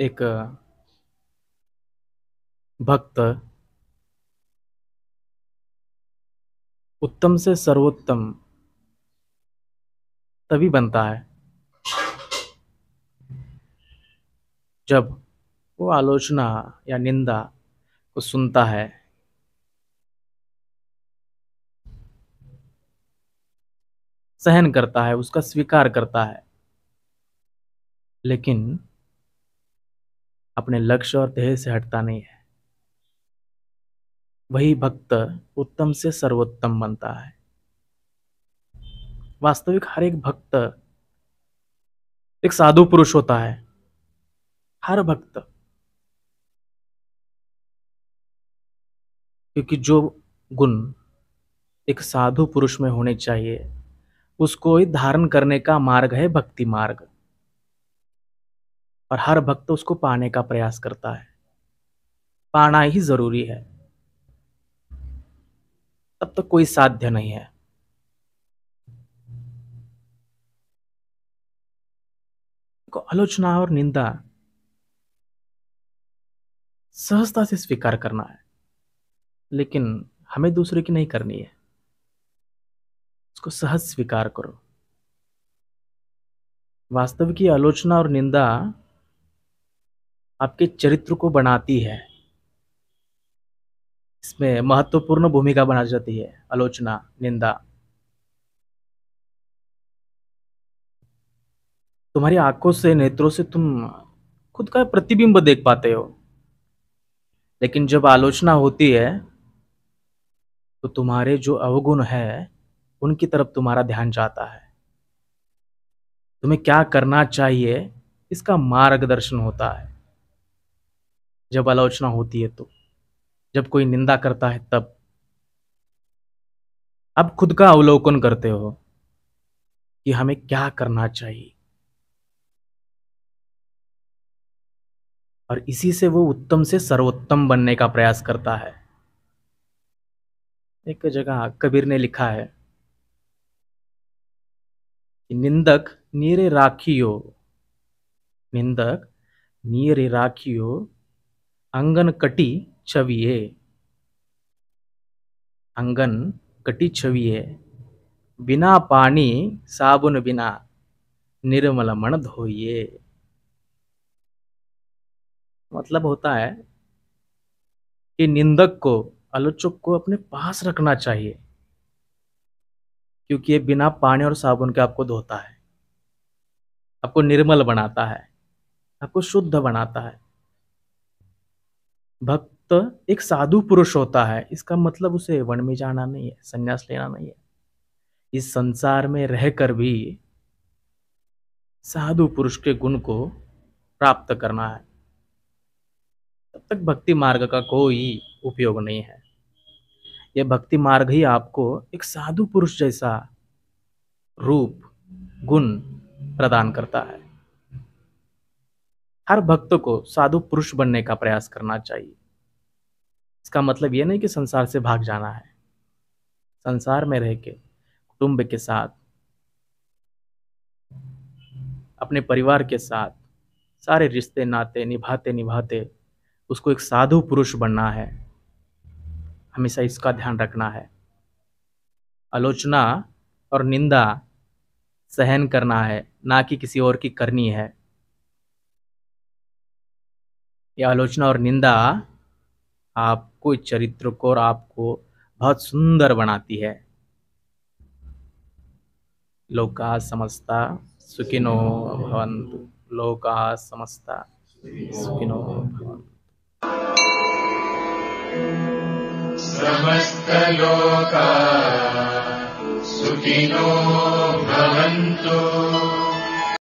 एक भक्त उत्तम से सर्वोत्तम तभी बनता है जब वो आलोचना या निंदा को सुनता है सहन करता है उसका स्वीकार करता है लेकिन अपने लक्ष्य और ध्येय से हटता नहीं है वही भक्त उत्तम से सर्वोत्तम बनता है वास्तविक हर एक भक्त एक साधु पुरुष होता है हर भक्त क्योंकि जो गुण एक साधु पुरुष में होने चाहिए उसको ही धारण करने का मार्ग है भक्ति मार्ग और हर भक्त उसको पाने का प्रयास करता है पाना ही जरूरी है तब तक तो कोई साध्य नहीं है को आलोचना और निंदा सहजता से स्वीकार करना है लेकिन हमें दूसरे की नहीं करनी है उसको सहज स्वीकार करो वास्तव की आलोचना और निंदा आपके चरित्र को बनाती है इसमें महत्वपूर्ण भूमिका बना जाती है आलोचना निंदा तुम्हारी आंखों से नेत्रों से तुम खुद का प्रतिबिंब देख पाते हो लेकिन जब आलोचना होती है तो तुम्हारे जो अवगुण है उनकी तरफ तुम्हारा ध्यान जाता है तुम्हें क्या करना चाहिए इसका मार्गदर्शन होता है जब आलोचना होती है तो जब कोई निंदा करता है तब अब खुद का अवलोकन करते हो कि हमें क्या करना चाहिए और इसी से वो उत्तम से सर्वोत्तम बनने का प्रयास करता है एक जगह कबीर ने लिखा है कि निंदक नीरे राखियो निंदक नीरे राखियो अंगन कटी छवि है अंगन कटी छवि है बिना पानी साबुन बिना निर्मल मन धोइए मतलब होता है कि निंदक को आलोचक को अपने पास रखना चाहिए क्योंकि ये बिना पानी और साबुन के आपको धोता है आपको निर्मल बनाता है आपको शुद्ध बनाता है भक्त एक साधु पुरुष होता है इसका मतलब उसे वन में जाना नहीं है संन्यास लेना नहीं है इस संसार में रहकर भी साधु पुरुष के गुण को प्राप्त करना है तब तक भक्ति मार्ग का कोई उपयोग नहीं है यह भक्ति मार्ग ही आपको एक साधु पुरुष जैसा रूप गुण प्रदान करता है हर भक्त को साधु पुरुष बनने का प्रयास करना चाहिए इसका मतलब ये नहीं कि संसार से भाग जाना है संसार में रह के कुटुंब के साथ अपने परिवार के साथ सारे रिश्ते नाते निभाते निभाते उसको एक साधु पुरुष बनना है हमेशा इसका ध्यान रखना है आलोचना और निंदा सहन करना है ना कि किसी और की करनी है ये आलोचना और निंदा आपको चरित्र को और आपको बहुत सुंदर बनाती है लोका समस्ता सुखिनो भवंतु लोका समस्ता सुखिनो समस्त लोका सुखिनो भवन्तु